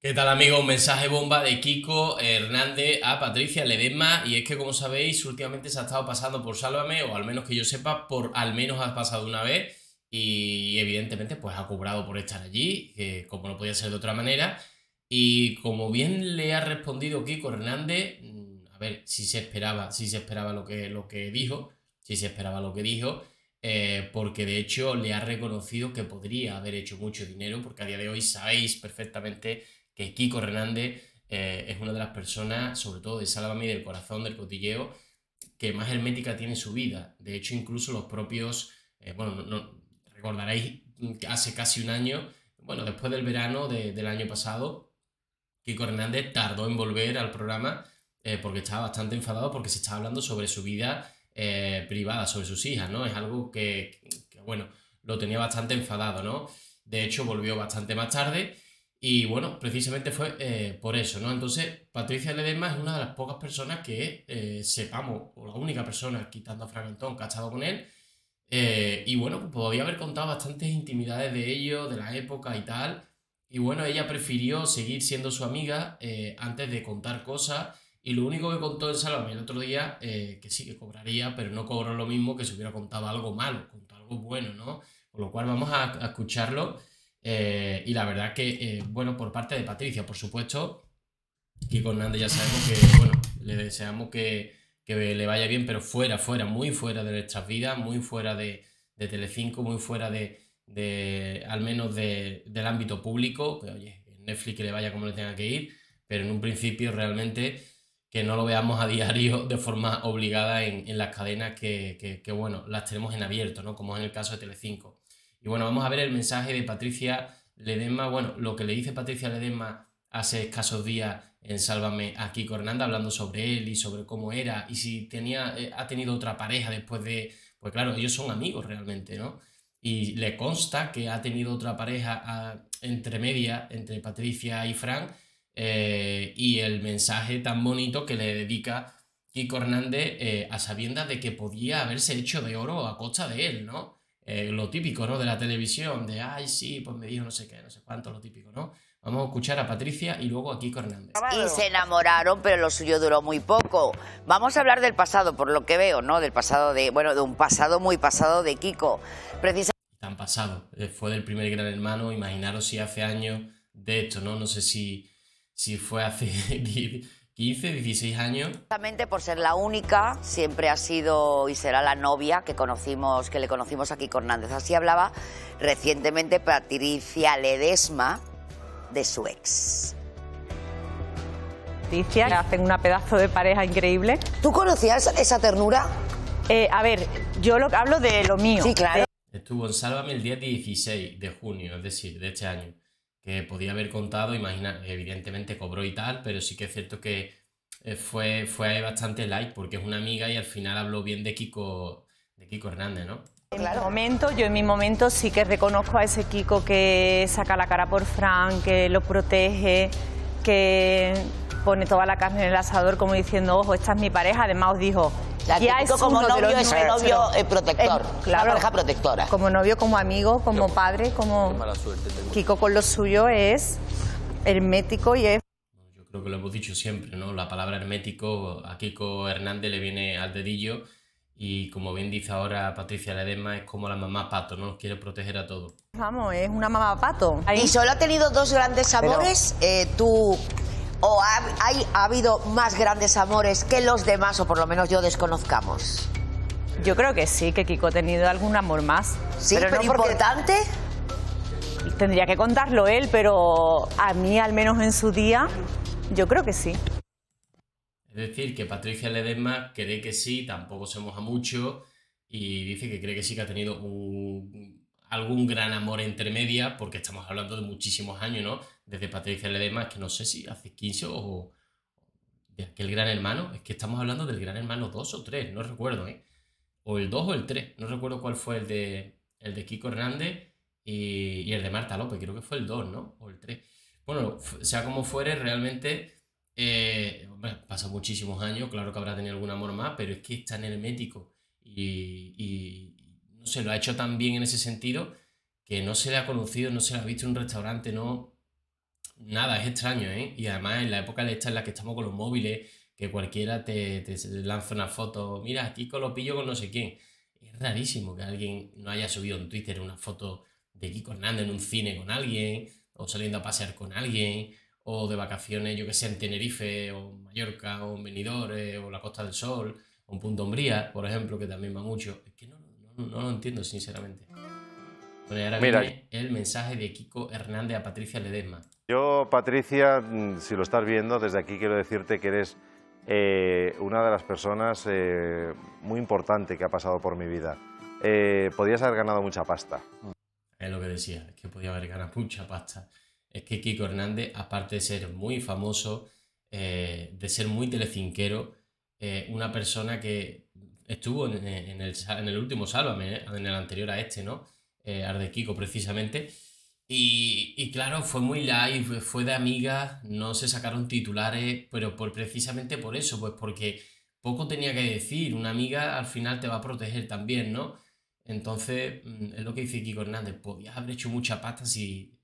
¿Qué tal amigo, Un mensaje bomba de Kiko Hernández a Patricia Ledesma y es que como sabéis últimamente se ha estado pasando por Sálvame o al menos que yo sepa por al menos ha pasado una vez y evidentemente pues ha cobrado por estar allí, como no podía ser de otra manera y como bien le ha respondido Kiko Hernández, mm, a ver si se esperaba, si se esperaba lo que, lo que dijo, si se esperaba lo que dijo, eh, porque de hecho le ha reconocido que podría haber hecho mucho dinero porque a día de hoy sabéis perfectamente que Kiko Hernández eh, es una de las personas, sobre todo de Sálvame y del corazón del cotilleo, que más hermética tiene su vida. De hecho, incluso los propios, eh, bueno, no, que hace casi un año, bueno, después del verano del año pasado, Kiko Hernández tardó en volver al programa eh, porque estaba bastante enfadado porque se estaba hablando sobre su vida privada, sobre sus hijas, ¿no? Es algo que, que, bueno, lo tenía bastante enfadado, ¿no? De hecho, volvió bastante más tarde y bueno, precisamente fue eh, por eso, ¿no? Entonces, Patricia Ledesma es una de las pocas personas que eh, sepamos, o la única persona, quitando a Frank Antón, que ha estado con él. Eh, y bueno, pues podía haber contado bastantes intimidades de ellos, de la época y tal. Y bueno, ella prefirió seguir siendo su amiga antes de contar cosas. Y lo único que contó en Salomé el otro día, que sí que cobraría, pero no cobró lo mismo que si hubiera contado algo malo, contó algo bueno, ¿no? Con lo cual vamos a, a escucharlo. Eh, y la verdad que, eh, bueno, por parte de Patricia, por supuesto, con Hernández ya sabemos que, bueno, le deseamos que, le vaya bien, pero fuera, fuera, muy fuera de nuestras vidas, muy fuera de, de Telecinco, muy fuera de, al menos del ámbito público, que oye, Netflix que le vaya como le tenga que ir, pero en un principio realmente que no lo veamos a diario de forma obligada en, las cadenas que, bueno, las tenemos en abierto, ¿no? Como en el caso de Telecinco bueno, vamos a ver el mensaje de Patricia Ledesma, bueno, lo que le dice Patricia Ledesma hace escasos días en Sálvame aquí con Hernández hablando sobre él y sobre cómo era y si tenía, eh, ha tenido otra pareja después de, pues claro, ellos son amigos realmente, ¿no? Y le consta que ha tenido otra pareja ah, entre media, entre Patricia y Frank, eh, y el mensaje tan bonito que le dedica Kiko Hernández eh, a sabiendas de que podía haberse hecho de oro a costa de él, ¿no? Eh, lo típico, ¿no? De la televisión, de, ay, sí, pues me dijo no sé qué, no sé cuánto, lo típico, ¿no? Vamos a escuchar a Patricia y luego a Kiko Hernández. Y se enamoraron, pero lo suyo duró muy poco. Vamos a hablar del pasado, por lo que veo, ¿no? Del pasado de, bueno, de un pasado muy pasado de Kiko. Precisamente... Tan pasado. Eh, fue del primer gran hermano, imaginaros si hace años de esto, ¿no? No sé si, si fue hace 15, 16 años. Justamente por ser la única, siempre ha sido y será la novia que conocimos, que le conocimos aquí con Hernández. Así hablaba recientemente Patricia Ledesma de su ex. Patricia, hacen una pedazo de pareja increíble. ¿Tú conocías esa ternura? Eh, a ver, yo lo, hablo de lo mío. Sí, claro. Estuvo en Sálvame el día 16 de junio, es decir, de este año que podía haber contado, imagina, evidentemente cobró y tal, pero sí que es cierto que eh, fue, fue bastante light... porque es una amiga y al final habló bien de Kiko, de Kiko Hernández, ¿no? En el Momento, yo en mi momento sí que reconozco a ese Kiko que saca la cara por Fran, que lo protege, que pone toda la carne en el asador como diciendo, ojo, esta es mi pareja. Además os dijo, la ya es como novio es el novio eh, protector, eh, claro, pareja protectora. Como novio, como amigo, como padre, como... Mala suerte tengo. Kiko con lo suyo es hermético y es... Yo creo que lo hemos dicho siempre, ¿no? La palabra hermético a Kiko Hernández le viene al dedillo y como bien dice ahora Patricia Ledema, es como la mamá pato, ¿no? quiere proteger a todos. Vamos, es una mamá pato. Y solo ha tenido dos grandes amores, eh, tú o ha, ha habido más grandes amores que los demás, o por lo menos yo desconozcamos? Yo creo que sí, que Kiko ha tenido algún amor más. ¿Sí? ¿Pero, importante? Tendría que contarlo él, pero a mí, al menos en su día, yo creo que sí. Es decir, que Patricia Ledesma cree que sí, tampoco se moja mucho y dice que cree que sí que ha tenido algún gran amor entre porque estamos hablando de muchísimos años, ¿no? desde Patricia Ledema, es que no sé si hace 15 o de aquel gran hermano, es que estamos hablando del gran hermano 2 o 3, no recuerdo, ¿eh? O el 2 o el 3, no recuerdo cuál fue el de, el de Kiko Hernández y, el de Marta López, creo que fue el 2, ¿no? O el 3. Bueno, sea como fuere, realmente eh, bueno, muchísimos años, claro que habrá tenido algún amor más, pero es que es tan hermético y, no se lo ha hecho tan bien en ese sentido que no se le ha conocido, no se le ha visto en un restaurante, no, nada, es extraño, ¿eh? Y además en la época esta en la que estamos con los móviles, que cualquiera te, te lanza una foto, mira, aquí lo pillo con no sé quién. Es rarísimo que alguien no haya subido en Twitter una foto de Kiko Hernández en un cine con alguien, o saliendo a pasear con alguien, o de vacaciones, yo que sé, en Tenerife, o Mallorca, o en Benidorm, eh, o la Costa del Sol, o en Punta Umbría, por ejemplo, que también va mucho. Es que no, lo entiendo, sinceramente. Pues mira. el mensaje de Kiko Hernández a Patricia Ledesma. Yo, Patricia, mm, si lo estás viendo, desde aquí quiero decirte que eres eh, una de las personas eh, muy importante que ha pasado por mi vida. Eh, podías haber ganado mucha pasta. Mm. Es lo que decía, que podía haber ganado mucha pasta. Es que Kiko Hernández, aparte de ser muy famoso, de ser muy telecinquero, una persona que estuvo en, el, último Sálvame, en el anterior a este, ¿no? al Kiko precisamente, y, y, claro, fue muy live, fue de amigas, no se sacaron titulares, pero por, precisamente por eso, pues porque poco tenía que decir, una amiga al final te va a proteger también, ¿no? Entonces, mm, es lo que dice Kiko Hernández, podías haber hecho mucha pasta si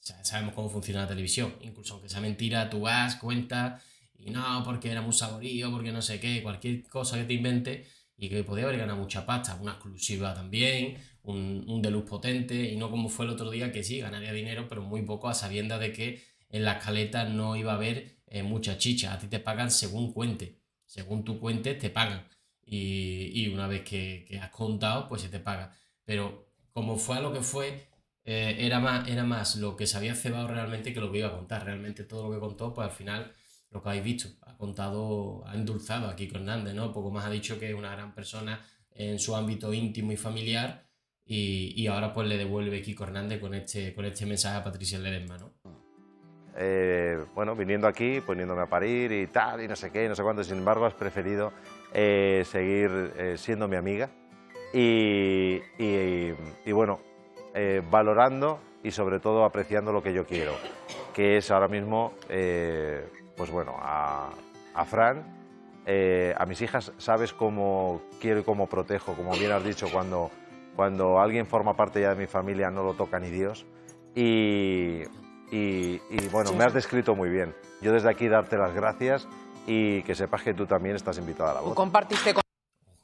sabemos cómo funciona la televisión, incluso aunque sea mentira, tú vas, cuentas, y no, porque era muy saborío, porque no sé qué, cualquier cosa que te invente, y que podía haber ganado mucha pasta, una exclusiva también un, un deluxe potente y no como fue el otro día que sí, ganaría dinero, pero muy poco a sabienda de que en la escaleta no iba a haber eh, mucha chicha. A ti te pagan según cuente. Según tu cuente te pagan. Y, una vez que, has contado, pues se te paga. Pero como fue a lo que fue, eh, era, más, era más lo que se había cebado realmente que lo que iba a contar. Realmente todo lo que contó, pues al final lo que habéis visto. Ha contado, ha endulzado aquí con Hernández, ¿no? Poco más ha dicho que es una gran persona en su ámbito íntimo y familiar y, ahora pues le devuelve Kiko Hernández con este, con este mensaje a Patricia Ledesma, ¿no? Mm. Eh, bueno, viniendo aquí, poniéndome a parir y tal, y no sé qué, no sé cuánto, sin embargo has preferido eh, seguir eh, siendo mi amiga y, y bueno, valorando y sobre todo apreciando lo que yo quiero, que es ahora mismo, pues bueno, a, a Fran, a mis hijas, sabes cómo quiero y cómo protejo, como bien has dicho, cuando cuando alguien forma parte ya de mi familia no lo toca ni Dios. Y, bueno, me has descrito muy bien. Yo desde aquí darte las gracias y que sepas que tú también estás invitada a la boda. compartiste con...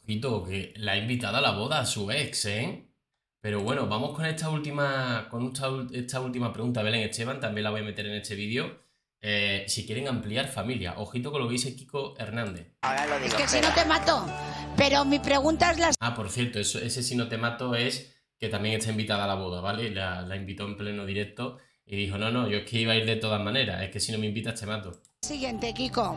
Ojito, que la invitada a la boda a su ex, ¿eh? Pero bueno, vamos con esta última, con esta, esta última pregunta, Belén Esteban, también la voy a meter en este vídeo. Eh, si quieren ampliar familia. Ojito con lo que dice Kiko Hernández. es que si no te mato. Pero mi pregunta es la... Ah, por cierto, eso, ese si no te mato es que también está invitada a la boda, ¿vale? La, invitó en pleno directo y dijo, no, no, yo es que iba a ir de todas maneras. Es que si no me invitas te mato. Siguiente, Kiko.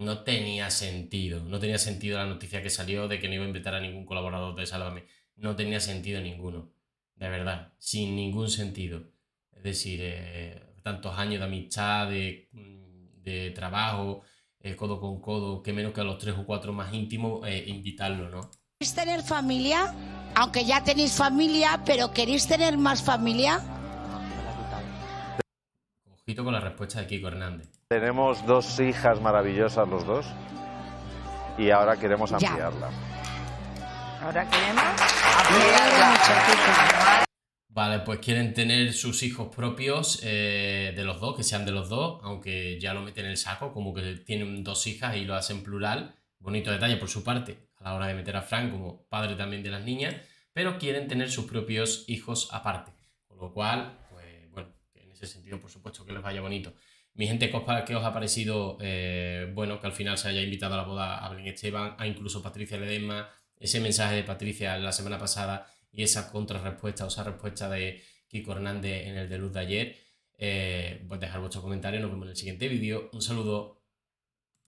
No tenía sentido. No tenía sentido la noticia que salió de que no iba a invitar a ningún colaborador de Sálvame. No tenía sentido ninguno. De verdad. Sin ningún sentido. Es decir... Eh tantos años de amistad, de, mm, de trabajo, eh, codo con codo, que menos que a los tres o cuatro más íntimos eh, invitarlo, ¿no? ¿Queréis tener familia? Aunque ya tenéis familia, pero ¿queréis tener más familia? Ojito con la respuesta de Kiko Hernández. Tenemos dos hijas maravillosas los dos y ahora queremos ampliarla. Ahora queremos ampliarla. Vale, pues quieren tener sus hijos propios eh, de los dos, que sean de los dos, aunque ya lo meten en el saco, como que tienen dos hijas y lo hacen plural. Bonito detalle por su parte, a la hora de meter a Frank como padre también de las niñas, pero quieren tener sus propios hijos aparte. Con lo cual, pues bueno, en ese sentido, por supuesto que les vaya bonito. Mi gente, ¿qué os ha parecido? Eh, bueno, que al final se haya invitado a la boda a Blin Esteban, a incluso Patricia Ledema, ese mensaje de Patricia la semana pasada y esa contrarrespuesta o esa respuesta de Kiko Hernández en el de luz de ayer. Eh, pues dejar vuestro comentarios nos vemos en el siguiente vídeo. Un saludo.